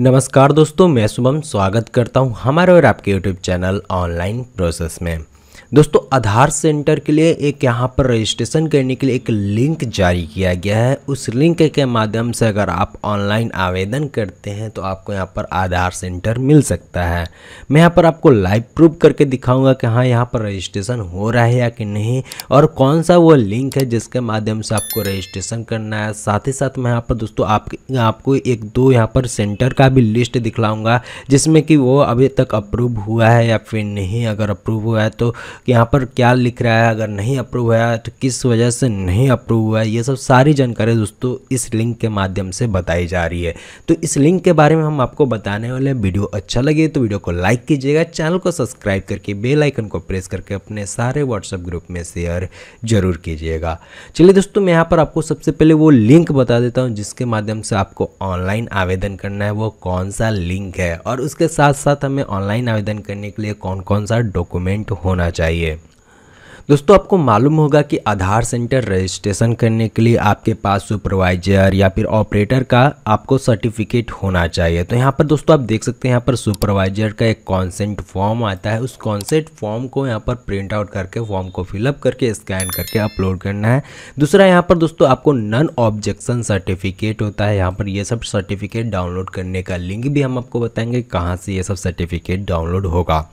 नमस्कार दोस्तों मैं शुभम स्वागत करता हूं हमारे और आपके यूट्यूब चैनल ऑनलाइन प्रोसेस में दोस्तों आधार सेंटर के लिए एक यहाँ पर रजिस्ट्रेशन करने के लिए एक लिंक जारी किया गया है उस लिंक के माध्यम से अगर आप ऑनलाइन आवेदन करते हैं तो आपको यहाँ पर आधार सेंटर मिल सकता है मैं यहाँ पर आपको लाइव प्रूफ करके दिखाऊंगा कि हाँ यहाँ पर रजिस्ट्रेशन हो रहा है या कि नहीं और कौन सा वो लिंक है जिसके माध्यम से आपको रजिस्ट्रेशन करना है साथ ही साथ मैं यहाँ पर दोस्तों आप, आपको एक दो यहाँ पर सेंटर का भी लिस्ट दिखलाऊँगा जिसमें कि वो अभी तक अप्रूव हुआ है या फिर नहीं अगर अप्रूव हुआ है तो कि यहाँ पर क्या लिख रहा है अगर नहीं अप्रूव है तो किस वजह से नहीं अप्रूव हुआ है ये सब सारी जानकारी दोस्तों इस लिंक के माध्यम से बताई जा रही है तो इस लिंक के बारे में हम आपको बताने वाले वीडियो अच्छा लगे तो वीडियो को लाइक कीजिएगा चैनल को सब्सक्राइब करके बेल आइकन को प्रेस करके अपने सारे व्हाट्सएप ग्रुप में शेयर जरूर कीजिएगा चलिए दोस्तों मैं यहाँ पर आपको सबसे पहले वो लिंक बता देता हूँ जिसके माध्यम से आपको ऑनलाइन आवेदन करना है वो कौन सा लिंक है और उसके साथ साथ हमें ऑनलाइन आवेदन करने के लिए कौन कौन सा डॉक्यूमेंट होना चाहिए चाहिए दोस्तों आपको मालूम होगा कि आधार सेंटर रजिस्ट्रेशन करने के लिए आपके पास सुपरवाइजर या फिर ऑपरेटर का आपको सर्टिफिकेट होना चाहिए तो यहाँ पर दोस्तों आप देख सकते हैं यहाँ पर सुपरवाइजर का एक कॉन्सेंट फॉर्म आता है उस कॉन्सेंट फॉर्म को यहाँ पर प्रिंट आउट करके फॉर्म को फिलअप करके स्कैन करके अपलोड करना है दूसरा यहाँ पर दोस्तों आपको नन ऑब्जेक्शन सर्टिफिकेट होता है यहाँ पर यह सब सर्टिफिकेट डाउनलोड करने का लिंक भी हम आपको बताएंगे कहाँ से ये सब सर्टिफिकेट डाउनलोड होगा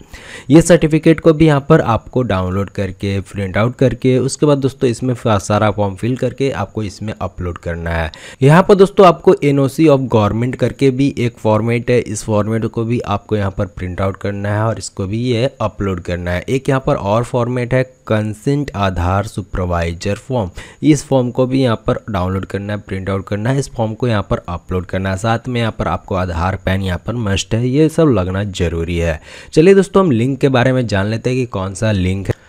ये सर्टिफिकेट को भी यहाँ पर आपको डाउनलोड करके प्रिंट आउट करके उसके बाद दोस्तों इसमें सारा फॉर्म फिल करके आपको इसमें अपलोड करना है यहाँ पर दोस्तों आपको एन ऑफ गवर्नमेंट करके भी एक फॉर्मेट है इस फॉर्मेट को भी आपको यहाँ पर प्रिंट आउट करना है और इसको भी ये अपलोड करना है एक यहाँ पर और फॉर्मेट है कंसेंट आधार सुपरवाइजर फॉर्म इस फॉर्म को भी यहाँ पर डाउनलोड करना है प्रिंट आउट करना है इस फॉर्म को यहाँ पर अपलोड करना है साथ में यहाँ पर आपको आधार पैन यहाँ पर मस्ट है ये सब लगना जरूरी है चलिए दोस्तों हम लिंक के बारे में जान लेते हैं कि कौन सा लिंक है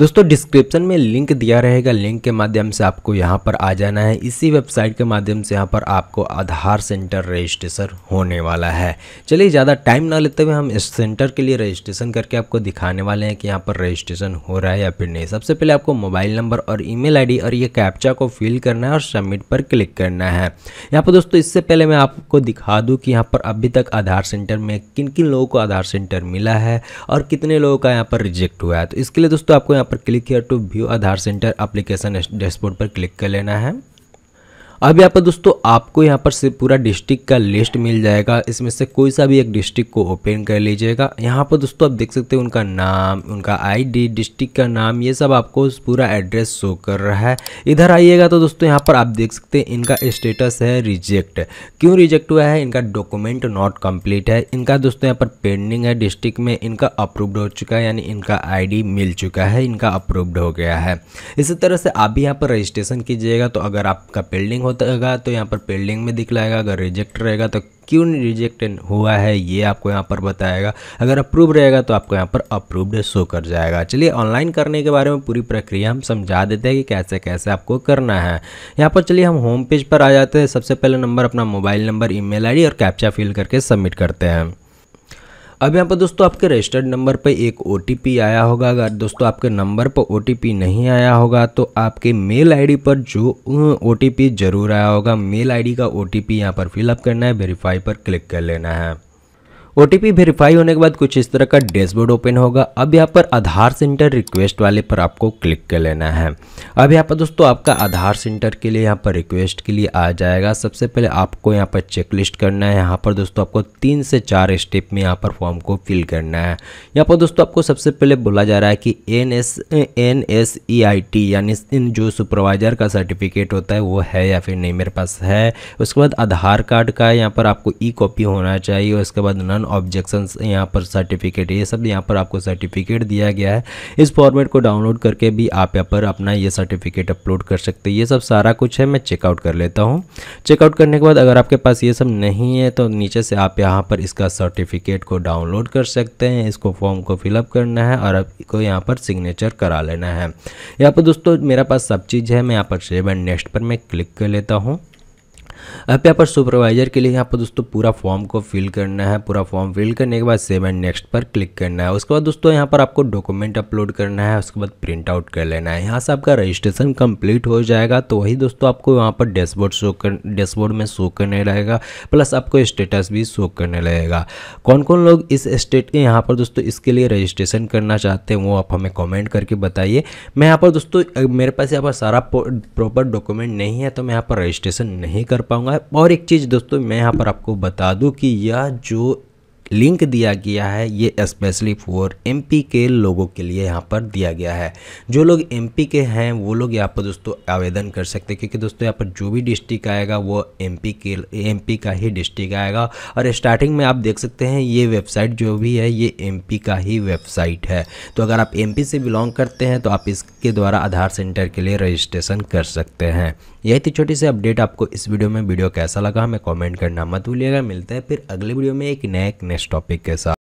दोस्तों डिस्क्रिप्शन में लिंक दिया रहेगा लिंक के माध्यम से आपको यहाँ पर आ जाना है इसी वेबसाइट के माध्यम से यहाँ पर आपको आधार सेंटर रजिस्ट्रेशन होने वाला है चलिए ज़्यादा टाइम ना लेते हुए हम इस सेंटर के लिए रजिस्ट्रेशन करके आपको दिखाने वाले हैं कि यहाँ पर रजिस्ट्रेशन हो रहा है या फिर नहीं सबसे पहले आपको मोबाइल नंबर और ई मेल और ये कैप्चा को फिल करना है और सबमिट पर क्लिक करना है यहाँ पर दोस्तों इससे पहले मैं आपको दिखा दूँ कि यहाँ पर अभी तक आधार सेंटर में किन किन लोगों को आधार सेंटर मिला है और कितने लोगों का यहाँ पर रिजेक्ट हुआ है तो इसके लिए दोस्तों आपको यहाँ पर क्लिक किया to view Aadhaar centre application dashboard पर क्लिक कर लेना है अब यहाँ पर दोस्तों आपको यहाँ पर से पूरा डिस्ट्रिक्ट का लिस्ट मिल जाएगा इसमें से कोई सा भी एक डिस्ट्रिक्ट को ओपन कर लीजिएगा यहाँ पर दोस्तों आप देख सकते हैं उनका नाम उनका आईडी डिस्ट्रिक्ट का नाम ये सब आपको पूरा एड्रेस शो कर रहा है इधर आइएगा तो दोस्तों यहाँ पर आप देख सकते हैं इनका स्टेटस है रिजेक्ट क्यों रिजेक्ट हुआ है इनका डॉक्यूमेंट नॉट कम्प्लीट है इनका दोस्तों यहाँ पर पेंडिंग है डिस्ट्रिक्ट में इनका अप्रूव्ड हो चुका है यानी इनका आई मिल चुका है इनका अप्रूव्ड हो गया है इसी तरह से आप भी यहाँ पर रजिस्ट्रेशन कीजिएगा तो अगर आपका पेंडिंग होगा तो यहाँ पर पेल्डिंग में दिखलाएगा अगर रिजेक्ट रहेगा तो क्यों रिजेक्ट हुआ है ये आपको यहाँ पर बताएगा अगर अप्रूव रहेगा तो आपको यहाँ पर अप्रूव्ड शो कर जाएगा चलिए ऑनलाइन करने के बारे में पूरी प्रक्रिया हम समझा देते हैं कि कैसे कैसे आपको करना है यहाँ पर चलिए हम होम पेज पर आ जाते हैं सबसे पहले नंबर अपना मोबाइल नंबर ई मेल और कैप्चा फिल करके सबमिट करते हैं अब यहाँ पर दोस्तों आपके रजिस्टर्ड नंबर पर एक ओ आया होगा अगर दोस्तों आपके नंबर पर ओ नहीं आया होगा तो आपके मेल आईडी पर जो ओ जरूर आया होगा मेल आईडी का ओ टी पी यहाँ पर फिलअप करना है वेरीफाई पर क्लिक कर लेना है ओ वेरीफाई होने के बाद कुछ इस तरह का डैशबोर्ड ओपन होगा अब यहाँ पर आधार सेंटर रिक्वेस्ट वाले पर आपको क्लिक कर लेना है अब यहाँ पर दोस्तों आपका आधार सेंटर के लिए यहाँ पर रिक्वेस्ट के लिए आ जाएगा सबसे पहले आपको यहाँ पर चेकलिस्ट करना है यहाँ पर दोस्तों आपको तीन से चार स्टेप में यहाँ पर फॉर्म को फिल करना है यहाँ पर दोस्तों आपको सबसे पहले बोला जा रहा है कि N S N S E I T यानी जो सुपरवाइजर का सर्टिफिकेट होता है वो है या फिर नहीं मेरे पास है उसके बाद आधार कार्ड का यहाँ पर आपको ई कॉपी होना चाहिए उसके बाद नन ऑब्जेक्शन यहाँ पर सर्टिफिकेट ये सब यहाँ पर आपको सर्टिफिकेट दिया गया है इस फॉर्मेट को डाउनलोड करके भी आप यहाँ पर अपना ये सर्टिफिकेट अपलोड कर सकते हैं ये सब सारा कुछ है मैं चेकआउट कर लेता हूँ चेकआउट करने के बाद अगर आपके पास ये सब नहीं है तो नीचे से आप यहाँ पर इसका सर्टिफिकेट को डाउनलोड कर सकते हैं इसको फॉर्म को फिलअप करना है और आपको यहाँ पर सिग्नेचर करा लेना है यहाँ पर दोस्तों मेरा पास सब चीज़ है मैं यहाँ पर सेव एंड नेक्स्ट पर मैं क्लिक कर लेता हूँ अब यहाँ पर सुपरवाइज़र के लिए यहाँ पर दोस्तों पूरा फॉर्म को फिल करना है पूरा फॉर्म फिल करने के बाद सेव एंड नेक्स्ट पर क्लिक करना है उसके बाद दोस्तों यहाँ पर आपको डॉक्यूमेंट अपलोड करना है उसके बाद प्रिंट आउट कर लेना है यहाँ से आपका रजिस्ट्रेशन कंप्लीट हो जाएगा तो वही दोस्तों आपको यहाँ पर डैशबोर्ड शो कर डैशबोर्ड में शो करने लगेगा प्लस आपको स्टेटस भी शो करने लगेगा कौन कौन लोग इस स्टेट के यहाँ पर दोस्तों इसके लिए रजिस्ट्रेशन करना चाहते हैं वो आप हमें कॉमेंट करके बताइए मैं यहाँ पर दोस्तों मेरे पास यहाँ पर सारा प्रॉपर डॉक्यूमेंट नहीं है तो मैं यहाँ पर रजिस्ट्रेशन नहीं कर पाऊँ पाऊंगा और एक चीज़ दोस्तों मैं यहाँ पर आपको बता दूँ कि यह जो लिंक दिया गया है ये स्पेशली फॉर एम के लोगों के लिए यहाँ पर दिया गया है जो लोग एम के हैं वो लोग यहाँ पर दोस्तों आवेदन कर सकते हैं क्योंकि दोस्तों यहाँ पर जो भी डिस्ट्रिक्ट आएगा वो एम के एम का ही डिस्ट्रिक्ट आएगा और स्टार्टिंग में आप देख सकते हैं ये वेबसाइट जो भी है ये एम का ही वेबसाइट है तो अगर आप एम से बिलोंग करते हैं तो आप इसके द्वारा आधार सेंटर के लिए रजिस्ट्रेशन कर सकते हैं यही थी छोटी सी अपडेट आपको इस वीडियो में वीडियो कैसा लगा हमें कॉमेंट करना मत भूलिएगा मिलते हैं फिर अगले वीडियो में एक नए नए इस टॉपिक के साथ